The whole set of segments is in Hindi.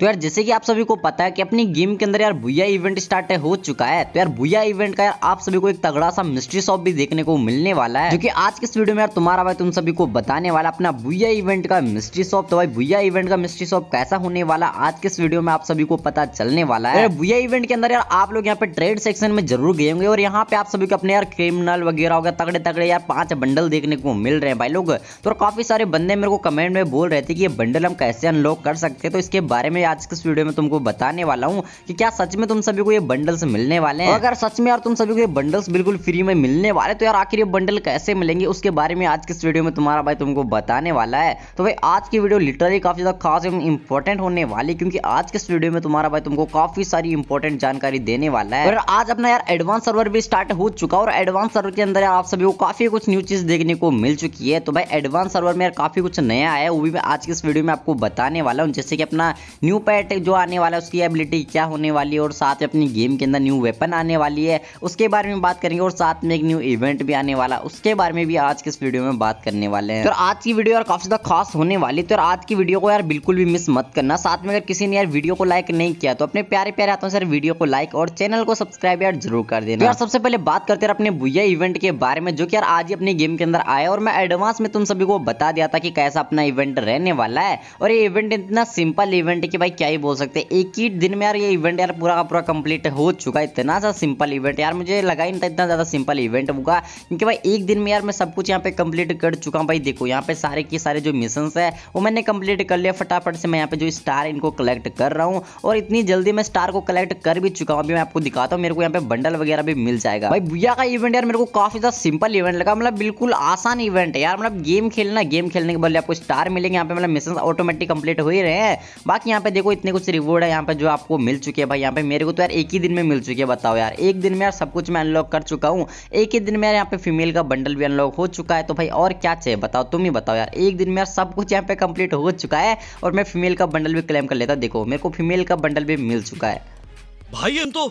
तो यार जैसे कि आप सभी को पता है कि अपनी गेम के अंदर यार भूया इवेंट स्टार्ट हो चुका है तो यार भूया इवेंट का यार आप सभी को एक तगड़ा सा मिस्ट्री शॉप भी देखने को मिलने वाला है जो कि आज के इस वीडियो में यार तुम्हारा भाई तुम सभी को बताने वाला अपना भूया इवेंट का मिस्ट्री शॉप तो भाई भूया इवेंट का मिस्ट्री शॉप कैसा होने वाला आज के इस वीडियो में आप सभी को पता चलने वाला है तो भूया इवेंट के अंदर यार आप लोग यहाँ पे ट्रेड सेक्शन में जरूर गए होंगे और यहाँ पे आप सभी को अपने यार क्रिमिनल वगैरह हो गया तगड़े तगड़े यार पांच बंडल देखने को मिल रहे हैं भाई लोग तो काफी सारे बंदे मेरे को कमेंट में बोल रहे थे कि ये बंडल हम कैसे अनलॉक कर सकते तो इसके बारे में आज के इस वीडियो में तुमको बताने वाला हूँ कि क्या सच में तुम सभी को ये बंडल्स मिलने वाले हैं अगर सच में यार तुम सभी को ये बंडल्स बिल्कुल फ्री में मिलने वाले तो यार आखिर ये बंडल कैसे मिलेंगे उसके बारे में आज के इस वीडियो में तुम्हारा भाई तुमको बताने वाला है तो भाई आज की वीडियो लिटरली काफी ज्यादा खास एवं इंपॉर्टेंट होने वाली क्योंकि आज के इस वीडियो में तुम्हारा भाई तुमको काफी सारी इंपॉर्टेंट जानकारी देने वाला है और आज अपना यार एडवांस सर्वर भी स्टार्ट हो चुका और एडवांस सर्वर के अंदर आप सभी को काफी कुछ न्यू चीज देखने को मिल चुकी है तो भाई एडवांस सर्वर में यार काफी कुछ नया है वो भी मैं आज के इस वीडियो में आपको बताने वाला हूँ जैसे कि अपना न्यू न्यू पैट जो आने वाला है उसकी एबिलिटी क्या होने वाली है और साथ में अपनी गेम के अंदर न्यू वेपन आने वाली है उसके बारे में बात करेंगे और साथ में एक न्यू इवेंट भी आने वाला उसके बारे में भी आज के इस वीडियो में बात करने वाले हैं तो आज की वीडियो यार काफी ज्यादा खास होने वाली तो आज की वीडियो को यार बिल्कुल भी मिस मत करना साथ में अगर किसी ने यार वीडियो को लाइक नहीं किया तो अपने प्यारे प्यारे हाथों से वीडियो को लाइक और चैनल को सब्सक्राइब यार जरूर कर देना तो यार सबसे पहले बात करते हैं अपने भुया इवेंट के बारे में जो कि यार आज ही अपने गेम के अंदर आया और मैं एडवांस में तुम सभी को बता दिया था कि कैसा अपना इवेंट रहने वाला है और ये इवेंट इतना सिंपल इवेंट है कि भाई क्या ही बोल सकते हैं एक ही दिन में यार ये इवेंट यार पूरा का पूरा कंप्लीट हो चुका है इतना ज़्यादा सिंपल इवेंट यार मुझे लगा ही नहीं था इतना ज़्यादा सिंपल इवेंट होगा क्योंकि भाई एक दिन में यार मैं सब कुछ यहाँ पे कंप्लीट कर चुका हूँ भाई देखो यहाँ पे सारे के सारे जो मिशन है वो मैंने कंप्लीट कर लिया फटाफट से मैं यहाँ पे जो स्टार इनको कलेक्ट कर रहा हूँ और इतनी जल्दी मैं स्टार को कलेक्ट कर भी चुका हूँ अभी मैं आपको दिखाता हूँ मेरे को यहाँ पे बंडल वगैरह भी मिल जाएगा भाई भैया का इवेंट यार मेरे को काफी ज्यादा सिंपल इवेंट लगा मतलब बिल्कुल आसान इवेंट है यार मतलब गेम खेलना गेम खेलने के बदले आपको स्टार मिलेंगे यहाँ पे मतलब मिशन ऑटोमेटिक कंप्लीट हो ही रहे हैं बाकी यहाँ पे देखो इतने कुछ रिवॉर्ड है यहाँ पे जो आपको मिल चुके हैं भाई यहाँ पे मेरे को तो यार एक ही दिन में मिल चुके हैं बताओ यार एक दिन में यार सब कुछ मैं अनलॉक कर चुका हूँ एक ही दिन में यार यहाँ पे फीमेल का बंडल भी अनलॉक हो चुका है तो भाई और क्या चाहिए बताओ तुम ही बताओ यार एक दिन में यार सब कुछ यहाँ पे कंप्लीट हो चुका है और मैं फीमेल का बंडल भी क्लेम कर लेता देखो मेरे को फीमेल का बंडल भी मिल चुका है भाई हम तो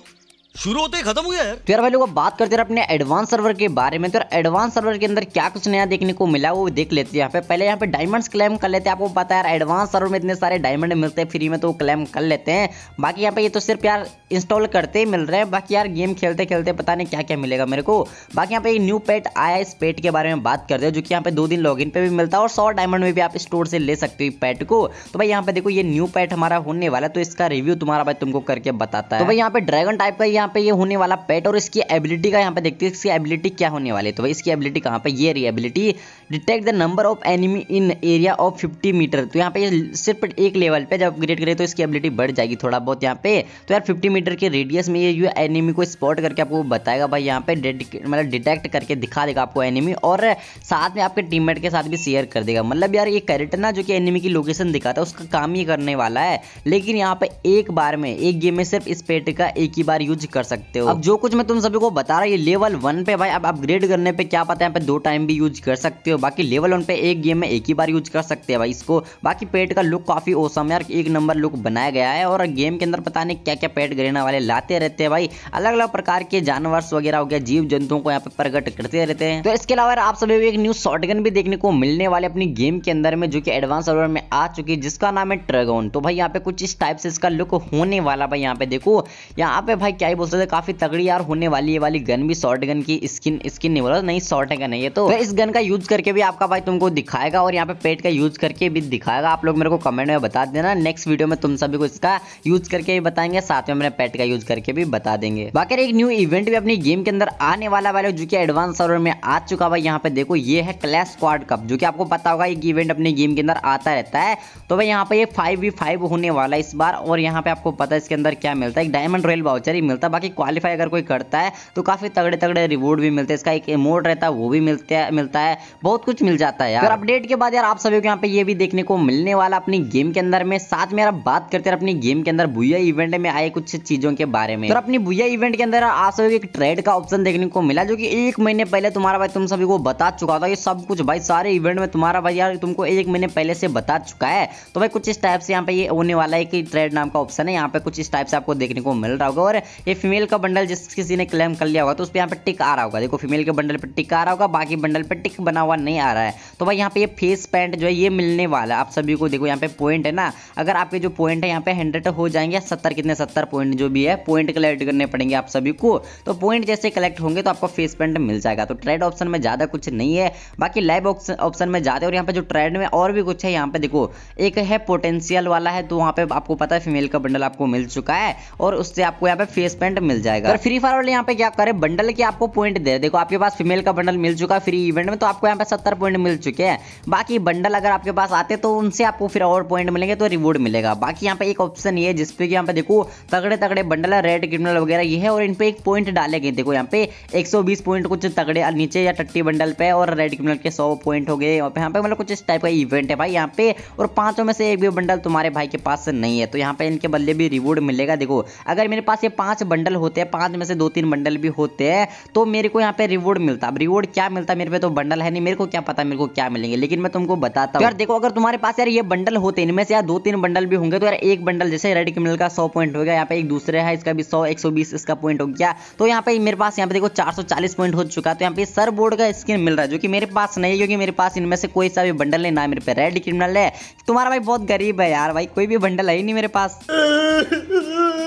शुरू होते ही खत्म हो गया यार तो भाई लोग बात करते हैं अपने एडवांस सर्वर के बारे में तो एडवांस सर्वर के अंदर क्या कुछ नया देखने को मिला वो देख लेते हैं यहाँ पे पहले यहाँ पे डायमंड्स क्लेम कर लेते हैं आपको पता है यार एडवांस सर्वर में इतने सारे डायमंड मिलते हैं फ्री में तो क्लेम कर लेते हैं बाकी यहाँ पे ये तो सिर्फ यार इंस्टॉल करते ही मिल रहे हैं बाकी यार गेम खेलते खेलते पता नहीं क्या क्या मिलेगा मेरे को बाकी यहाँ पे एक न्यू पेट आया इस पेट के बारे में बात करते हैं जो कि यहाँ पे दो दिन लॉग पे भी मिलता है और सौ डायमंड में भी आप स्टोर से ले सकते हो पैट को तो भाई यहाँ पे देखो ये न्यू पैट हमारा होने वाला है तो इसका रिव्यू तुम्हारा भाई तुमको करके बताता है तो भाई यहाँ पे ड्रैगन टाइप का यहाँ यहाँ पे ये होने वाला पेट और इसकी एबिलिटी का यहाँ पे देखते हैं इसकी एबिलिटी क्या होने वाली है तो भाई इसकी एबिलिटी कहाँ पे ये रही ability detect the number of enemy in area of fifty metre तो यहाँ पे सिर्फ एक लेवल पे जब अपग्रेड करें तो इसकी एबिलिटी बढ़ जाएगी थोड़ा बहुत यहाँ पे तो यार फिफ्टी मीटर के रेडियस में ये एनिमी को स्पॉट करके आपको बताएगा भाई यहाँ पे मतलब डिटेक्ट करके दिखा देगा आपको एनिमी और साथ में आपके टीम के साथ भी शेयर कर देगा मतलब यार ये कैरेक्टर ना जो कि एनिमी की लोकेशन दिखाता है उसका काम ही करने वाला है लेकिन यहाँ पे एक बार में एक गेम में सिर्फ इस पेट का एक ही बार यूज कर सकते हो अब जो कुछ मैं तुम सभी को बता रहा ये लेवल वन पे भाई अब अपग्रेड करने पे क्या पता है पे दो टाइम भी यूज कर सकते हो बाकी लेवल वन पे एक गेम में एक ही बार यूज कर सकते हैं भाई इसको बाकी पेट का लुक काफी ओसम यार एक नंबर लुक बनाया गया है और गेम के अंदर पता नहीं क्या क्या पेट ग्रेना वाले लाते रहते हैं भाई अलग अलग प्रकार के जानवर वगैरह हो गया जीव जंतुओं को यहाँ पे प्रकट करते रहते हैं तो इसके अलावा आप सभी एक न्यू शॉर्ट भी देखने को मिलने वाले अपनी गेम के अंदर में जो की एडवांस सर्वर में आ चुकी है जिसका नाम है ट्रेगोन तो भाई यहाँ पे कुछ इस टाइप से इसका लुक होने वाला भाई यहाँ पे देखो यहाँ पे भाई क्या बोलते थे काफी तगड़ी यार होने वाली है वाली गन भी शॉर्ट गन की स्किन स्किन नहीं बोला नहीं शॉर्ट गन है ये तो, तो इस गन का यूज करके भी आपका भाई तुमको दिखाएगा और यहाँ पे पेट का यूज करके भी दिखाएगा आप लोग मेरे को कमेंट में बता देना नेक्स्ट वीडियो में तुम सभी को इसका यूज करके भी बताएंगे साथ में मेरे पेट का यूज करके भी बता देंगे बाकी एक न्यू इवेंट भी अपनी गेम के अंदर आने वाला वाले जो की एडवांस सर्वर में आ चुका भाई यहाँ पे देखो ये है क्लैश स्क्वाड कप जो की आपको पता होगा एक इवेंट अपनी गेम के अंदर आता रहता है तो भाई यहाँ पे फाइव वी फाइव होने वाला इस बार और यहाँ पे आपको पता है इसके अंदर क्या मिलता है एक डायमंड रॉयल बाउचर ही मिलता है जाता बाकी क्वालिफाई अगर कोई करता है तो काफ़ी तगड़े तगड़े रिवॉर्ड भी मिलते हैं इसका एक इमोट रहता है वो भी मिलता है मिलता है बहुत कुछ मिल जाता है यार अपडेट के बाद यार आप सभी को यहाँ पे ये भी देखने को मिलने वाला अपनी गेम के अंदर में साथ में यार बात करते हैं अपनी गेम के अंदर भूया इवेंट में आए कुछ चीज़ों के बारे में और अपनी भूया इवेंट के अंदर आप सभी को एक ट्रेड का ऑप्शन देखने को मिला जो की एक महीने पहले तुम्हारा भाई तुम सभी को बता चुका था ये सब कुछ भाई सारे इवेंट में तुम्हारा भाई यार तुमको एक महीने पहले से बता चुका है तो भाई कुछ इस टाइप से यहाँ पे ये होने वाला है कि ट्रेड नाम का ऑप्शन है यहाँ पे कुछ इस टाइप से आपको देखने को मिल रहा होगा और ये फीमेल का बंडल जिस किसी ने क्लेम कर लिया होगा तो उस पर यहाँ पर टिक आ रहा होगा देखो फीमेल के बंडल पर टिक आ रहा होगा बाकी बंडल पर टिक बना हुआ नहीं आ रहा है तो भाई यहाँ पे ये फेस पैंट जो है ये मिलने वाला है आप सभी को देखो यहाँ पे पॉइंट है ना अगर आपके जो पॉइंट है यहाँ पे हंड्रेड हो जाएंगे सत्तर कितने सत्तर पॉइंट जो भी है पॉइंट कलेक्ट करने पड़ेंगे आप सभी को तो पॉइंट जैसे कलेक्ट होंगे तो आपको फेस पैंट मिल जाएगा तो ट्रेड ऑप्शन में ज़्यादा कुछ नहीं है बाकी लाइव ऑप्शन में ज्यादा और यहाँ पे जो ट्रेड में और भी कुछ है यहाँ पे देखो एक है पोटेंशियल वाला है तो वहाँ पे आपको पता है फीमेल का बंडल आपको मिल चुका है और उससे आपको यहाँ पे फेस पैंट इवेंट मिल जाएगा और फ्री फायर वाले यहाँ पे क्या करें बंडल के आपको पॉइंट दे देखो आपके पास फीमेल का बंडल मिल चुका फ्री इवेंट में तो आपको यहाँ पे सत्तर पॉइंट मिल चुके हैं बाकी बंडल अगर आपके पास आते तो उनसे आपको फिर और पॉइंट मिलेंगे तो रिवॉर्ड मिलेगा बाकी यहाँ पे एक ऑप्शन ये जिसपे की यहाँ पे देखो तगड़े तगड़े बंडल है रेड क्रिमिनल वगैरह ये है और इन पे एक पॉइंट डाले गए देखो यहाँ पे एक पॉइंट कुछ तगड़े नीचे या टट्टी बंडल पे और रेड क्रिमिनल के सौ पॉइंट हो गए यहाँ पे मतलब कुछ इस टाइप का इवेंट है भाई यहाँ पे और पांचों में से एक भी बंडल तुम्हारे भाई के पास नहीं है तो यहाँ पे इनके बल्ले भी रिवॉर्ड मिलेगा देखो अगर मेरे पास ये पांच बंडल होते हैं पांच में से दो तीन बंडल भी होते हैं तो मेरे को यहाँ पे रिवॉर्ड मिलता अब रिवॉर्ड क्या मिलता मेरे पे तो बंडल है नहीं मेरे को क्या पता मेरे को क्या मिलेंगे लेकिन मैं तुमको बताता तो हूँ यार देखो अगर तुम्हारे पास यार ये बंडल होते इनमें से यार दो तीन बंडल भी होंगे तो यार एक बंडल जैसे रेड क्रिमिनल का सौ पॉइंट हो गया यहाँ पे एक दूसरे है इसका भी सौ एक सौ बीस इसका पॉइंट हो गया तो यहाँ पे मेरे पास यहाँ पे देखो चार सौ चालीस पॉइंट हो चुका तो यहाँ पे सर बोर्ड का स्किन मिल रहा है जो कि मेरे पास नहीं है क्योंकि मेरे पास इनमें से कोई सा भी बंडल नहीं ना मेरे पे रेड क्रिमिनल है तुम्हारा भाई बहुत गरीब है यार भाई कोई भी बंडल है ही नहीं मेरे पास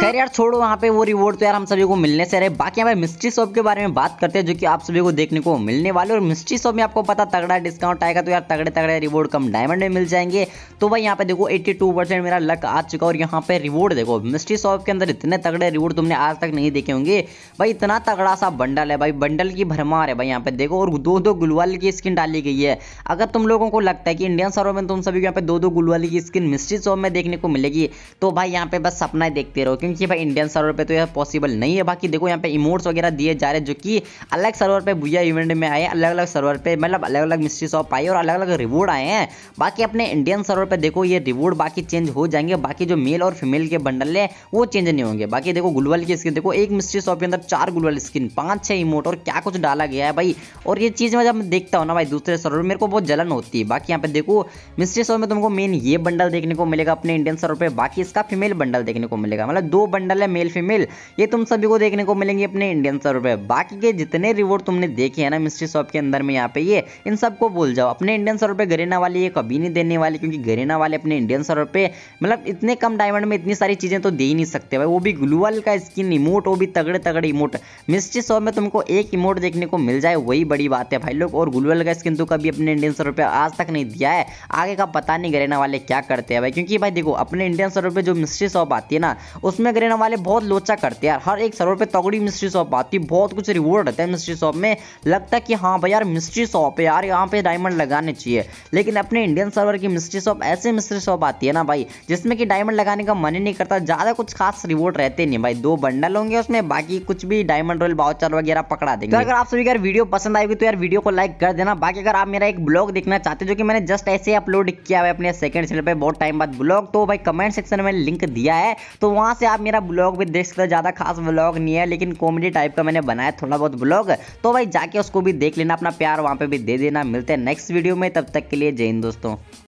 खैर यार छोड़ो वहाँ पे वो रिवॉर्ड तो यार हम सभी को मिलने से रहे बाकी यहाँ पे मिस्ट्री शॉप के बारे में बात करते हैं जो कि आप सभी को देखने को मिलने वाले और मिस्ट्री शॉप में आपको पता तगड़ा डिस्काउंट आएगा तो यार तगड़े तगड़े रिवॉर्ड कम डायमंड में मिल जाएंगे तो भाई यहाँ पे देखो परसेंट मेरा लक आ चुका और यहाँ पे रिवॉर्ड देखो मिस्ट्री शॉप के अंदर इतने तगड़े रिवॉर्ड तुमने आज तक नहीं देखे होंगे भाई इतना तगड़ा सा बंडल है भाई बंडल की भरमार है भाई यहाँ पे देखो और दो दो गुलवाल की स्किन डाली गई है अगर तुम लोगों को लगता है कि इंडियन सर्वर में तुम सभी को यहाँ पे दो दो गुलवाली की स्किन मिस्ट्री शॉप में देखने को मिलेगी तो भाई यहाँ पे बस सपना देखते रहो क्योंकि लेकिन कि भाई इंडियन सर्वर पे तो यह पॉसिबल नहीं है बाकी देखो यहाँ पे इमोट्स वगैरह दिए जा रहे हैं जो कि अलग सर्वर पे भूया इवेंट में आए अलग अलग सर्वर पे मतलब अलग अलग मिस्ट्री शॉप आई और अलग अलग रिवॉर्ड आए हैं बाकी अपने इंडियन सर्वर पे देखो ये रिवॉर्ड बाकी चेंज हो जाएंगे बाकी जो मेल और फीमेल के बंडल है वो चेंज नहीं होंगे बाकी देखो गुलवल की स्किन देखो एक मिस्ट्री शॉप के अंदर चार गुलवल स्किन पाँच छः इमोट और क्या कुछ डाला गया है भाई और ये चीज़ में जब देखता हूँ ना भाई दूसरे सर्वर मेरे को बहुत जलन होती है बाकी यहाँ पे देखो मिस्ट्री शॉप में तुमको मेन ये बंडल देखने को मिलेगा अपने इंडियन सर्वर पर बाकी इसका फीमेल बंडल देखने को मिलेगा मतलब दो बंडल है मेल फीमेल ये तुम सभी को देखने को मिलेंगे अपने इंडियन सर्वर पे बाकी के जितने रिवॉर्ड तुमने देखे हैं ना मिस्ट्री शॉप के अंदर में यहाँ पे ये इन सबको भूल जाओ अपने इंडियन सर्वर पे गरेना वाले ये कभी नहीं देने वाले क्योंकि गरेना वाले अपने इंडियन सर्वर पे मतलब इतने कम डायमंड में इतनी सारी चीज़ें तो दे ही नहीं सकते भाई वो भी ग्लूअल का स्किन इमोट वो भी तगड़े तगड़े इमोट मिस्ट्री शॉप में तुमको एक इमोट देखने को मिल जाए वही बड़ी बात है भाई लोग और ग्लूअल का स्किन तो कभी अपने इंडियन सर्वर पे आज तक नहीं दिया है आगे का पता नहीं गरेना वाले क्या करते हैं भाई क्योंकि भाई देखो अपने इंडियन सर्वर पे जो मिस्ट्री शॉप आती है ना उसमें में करेना वाले बहुत लोचा करते हैं यार हर एक सर्वर पे तगड़ी मिस्ट्री शॉप आती है बहुत कुछ रिवॉर्ड रहता है मिस्ट्री शॉप में लगता है कि हाँ भाई यार मिस्ट्री शॉप है यार यहाँ पे डायमंड लगाने चाहिए लेकिन अपने इंडियन सर्वर की मिस्ट्री शॉप ऐसे मिस्ट्री शॉप आती है ना भाई जिसमें कि डायमंड लगाने का मन ही नहीं करता ज़्यादा कुछ खास रिवॉर्ड रहते नहीं भाई दो बंडल होंगे उसमें बाकी कुछ भी डायमंड रोल बाउचर वगैरह पकड़ा देंगे तो अगर आप सभी यार वीडियो पसंद आएगी तो यार वीडियो को लाइक कर देना बाकी अगर आप मेरा एक ब्लॉग देखना चाहते जो कि मैंने जस्ट ऐसे अपलोड किया है अपने सेकंड चैनल पर बहुत टाइम बाद ब्लॉग तो भाई कमेंट सेक्शन में लिंक दिया है तो वहां से आप मेरा ब्लॉग भी देख सकते हो ज़्यादा खास ब्लॉग नहीं है लेकिन कॉमेडी टाइप का मैंने बनाया थोड़ा बहुत ब्लॉग तो भाई जाके उसको भी देख लेना अपना प्यार वहाँ पर भी दे देना मिलते हैं नेक्स्ट वीडियो में तब तक के लिए जय हिंद दोस्तों